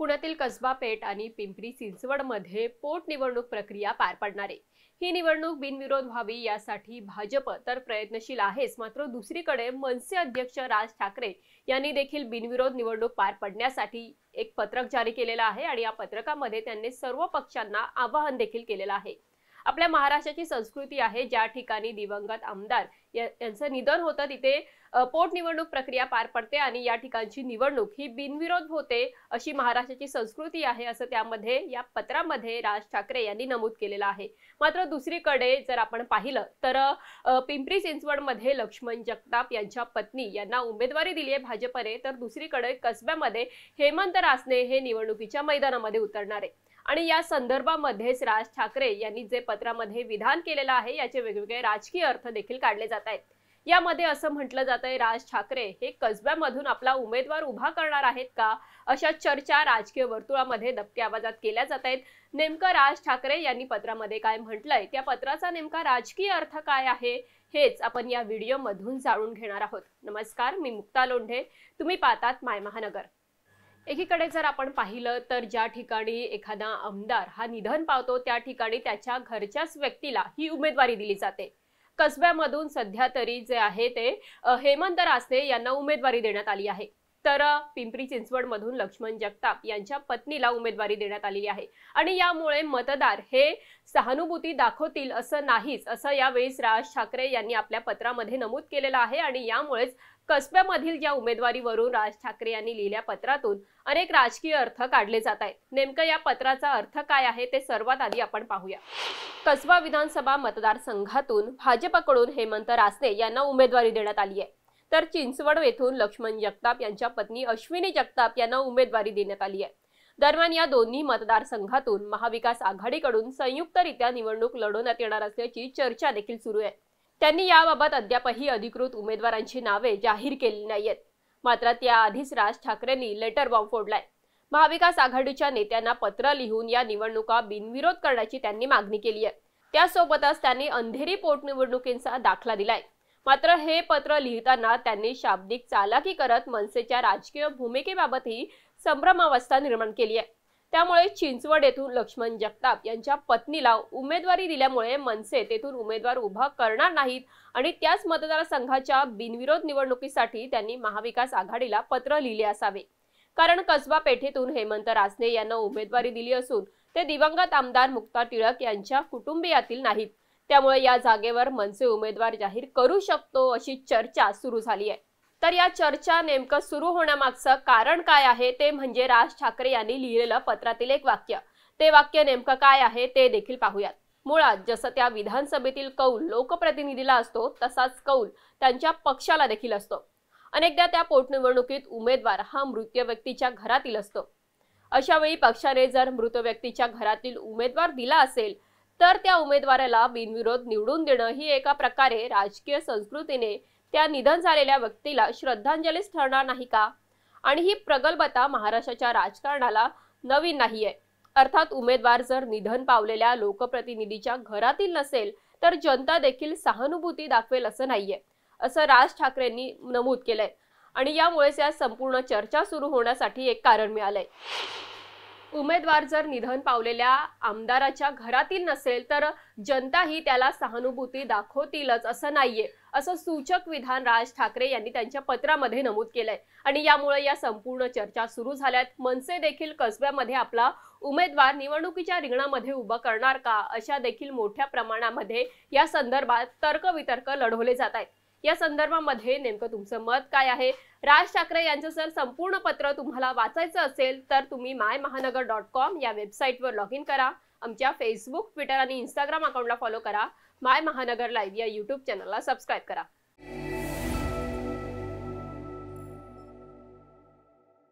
पुण्यातील कसबा पेठ आणि पिंपरी चिंचवडमध्ये पोटनिवडणूक प्रक्रिया पार पडणार आहे ही निवडणूक बिनविरोध व्हावी यासाठी भाजप तर प्रयत्नशील आहेच मात्र दुसरीकडे मनसे अध्यक्ष राज ठाकरे यांनी देखील बिनविरोध निवडणूक पार पडण्यासाठी एक पत्रक जारी केलेलं आहे आणि या पत्रकामध्ये त्यांनी सर्व पक्षांना आवाहन देखील केलेलं आहे आपल्या महाराष्ट्राची संस्कृती आहे ज्या ठिकाणी दिवंगत आमदार यांचं निधन होतं तिथे पोटनिवडणूक प्रक्रिया पार पडते आणि या ठिकाणची निवडणूक ही बिनविरोध होते अशी महाराष्ट्राची संस्कृती आहे असं त्यामध्ये या पत्रामध्ये राज ठाकरे यांनी नमूद केलेलं आहे मात्र दुसरीकडे जर आपण पाहिलं तर पिंपरी चिंचवडमध्ये लक्ष्मण जगताप यांच्या पत्नी यांना उमेदवारी दिली आहे भाजपने तर दुसरीकडे कसब्यामध्ये हेमंत रासने हे निवडणुकीच्या मैदानामध्ये उतरणार आहे आणि या संदर्भामध्येच राज ठाकरे यांनी जे पत्रामध्ये विधान केलेलं आहे याचे वेगवेगळे राजकीय अर्थ देखील काढले जात आहेत यामध्ये असं म्हटलं जात आहे राज ठाकरे हे कसब्यामधून आपला उमेदवार उभा करणार आहेत का अशा चर्चा राजकीय वर्तुळामध्ये दबक्या आवाजात केल्या जात आहेत नेमकं राज ठाकरे यांनी पत्रामध्ये काय म्हटलंय त्या पत्राचा नेमका राजकीय अर्थ काय आहे हेच आपण या व्हिडिओमधून जाणून घेणार आहोत नमस्कार मी मुक्ता लोंढे तुम्ही पाहतात माय महानगर एकीकडे जर आपण पाहिलं तर ज्या ठिकाणी एखादा आमदार हा निधन पावतो त्या ठिकाणी त्याच्या घरच्याच व्यक्तीला ही उमेदवारी दिली जाते कसब्यामधून सध्या तरी जे आहे ते हेमंत रासने यांना उमेदवारी देण्यात आली आहे तर पिंपरी चिंचवड मधून लक्ष्मण जगताप यांच्या पत्नीला उमेदवारी देण्यात आलेली आहे आणि यामुळे मतदार हे सहानुभूती दाखवतील असं नाहीच असं यावेळी राज ठाकरे यांनी आपल्या पत्रामध्ये नमूद केलेलं आहे आणि यामुळेच कसब्यामधील या उमेदवारीवरून राज ठाकरे यांनी लिहिल्या पत्रातून अनेक राजकीय अर्थ काढले जात आहेत नेमकं या पत्राचा अर्थ काय आहे ते सर्वात आधी आपण पाहूया कसबा विधानसभा मतदारसंघातून भाजपकडून हेमंत रासने यांना उमेदवारी देण्यात आली आहे तर चिंचवड येथून लक्ष्मण जगताप यांच्या पत्नी अश्विनी जगताप यांना उमेदवारी देण्यात आली आहे दरम्यान या दोन्ही मतदारसंघातून महाविकास आघाडीकडून संयुक्तरित्या निवडणूक लढवण्यात येणार असल्याची चर्चा देखील सुरू आहे त्यांनी याबाबत अद्यापही अधिकृत उमेदवारांची नावे जाहीर केली नाहीयेत मात्र त्याआधीच राज ठाकरेंनी लेटर बॉम्ब फोडलाय महाविकास आघाडीच्या नेत्यांना पत्र लिहून या निवडणुका बिनविरोध करण्याची त्यांनी मागणी केली आहे त्यासोबतच त्यांनी अंधेरी पोटनिवडणुकींचा दाखला दिलाय मात्र हे पत्र लिहिताना त्यांनी शाब्दिक चालाकी करत मनसेच्या राजकीय भूमिकेबाबतही संभ्रमावस्था निर्माण केली आहे त्यामुळे चिंचवड येथून लक्ष्मण जगताप यांच्या पत्नीला उमेदवारी दिल्यामुळे मनसे तेथून उमेदवार उभा करणार नाहीत आणि त्याच मतदारसंघाच्या बिनविरोध निवडणुकीसाठी त्यांनी महाविकास आघाडीला पत्र लिहिले असावे कारण कसबा पेठेतून हेमंत रासने यांना उमेदवारी दिली असून ते दिवंगत आमदार मुक्ता टिळक यांच्या कुटुंबियातील नाहीत त्यामुळे या जागेवर मनसे उमेदवार जाहीर करू शकतो अशी चर्चा सुरू झाली आहे तर या चर्चा नेमकं सुरू होण्यामागचं कारण काय आहे ते म्हणजे राज ठाकरे यांनी लिहिलेलं पत्रातील एक वाक्य ते वाक्य नेमकं काय आहे ते देखील पाहूयात मुळात जसं त्या विधानसभेतील कौल लोकप्रतिनिधीला असतो तसाच कौल त्यांच्या पक्षाला देखील असतो अनेकदा त्या पोटनिवडणुकीत उमेदवार हा मृत व्यक्तीच्या घरातील असतो अशा वेळी पक्षाने जर मृत व्यक्तीच्या घरातील उमेदवार दिला असेल तर त्या उमेदवाराला बिनविरोध निवडून देणं ही एका प्रकारे राजकीय संस्कृतीने त्या निधन झालेल्या व्यक्तीला श्रद्धांजलीच ठरणार नाही का आणि ही प्रगल्भता महाराष्ट्राच्या राजकारणाला नवीन नाही आहे अर्थात उमेदवार जर निधन पावलेल्या लोकप्रतिनिधीच्या घरातील नसेल तर जनता देखील सहानुभूती दाखवेल असं नाहीये असं राज ठाकरेंनी नमूद केलंय आणि यामुळेच या संपूर्ण चर्चा सुरू होण्यासाठी एक कारण मिळालंय उमेदवार जर निधन पावलेल्या आमदाराच्या घरातील नसेल तर जनता ही त्याला सहानुभूती दाखवतीलच असं नाहीये असं सूचक विधान राज ठाकरे यांनी त्यांच्या पत्रामध्ये नमूद केलंय आणि यामुळे या संपूर्ण चर्चा सुरू झाल्यात मनसे देखील कसब्यामध्ये आपला उमेदवार निवडणुकीच्या रिंगणामध्ये उभं करणार का अशा देखील मोठ्या प्रमाणामध्ये या संदर्भात तर्कवितर्क लढवले जात आहेत या संदर्भामध्ये नेमकं तुमचं मत काय आहे राज ठाकरे यांचं सर संपूर्ण पत्र तुम्हाला वाचायचं असेल तर तुम्ही माय महानगर डॉट कॉम या वेबसाईटवर लॉग इन करा आमच्या फेसबुक ट्विटर आणि इंस्टाग्राम अकाउंटला फॉलो करा माय महानगर लाईव्ह या यूट्यूब चॅनलला सबस्क्राईब करा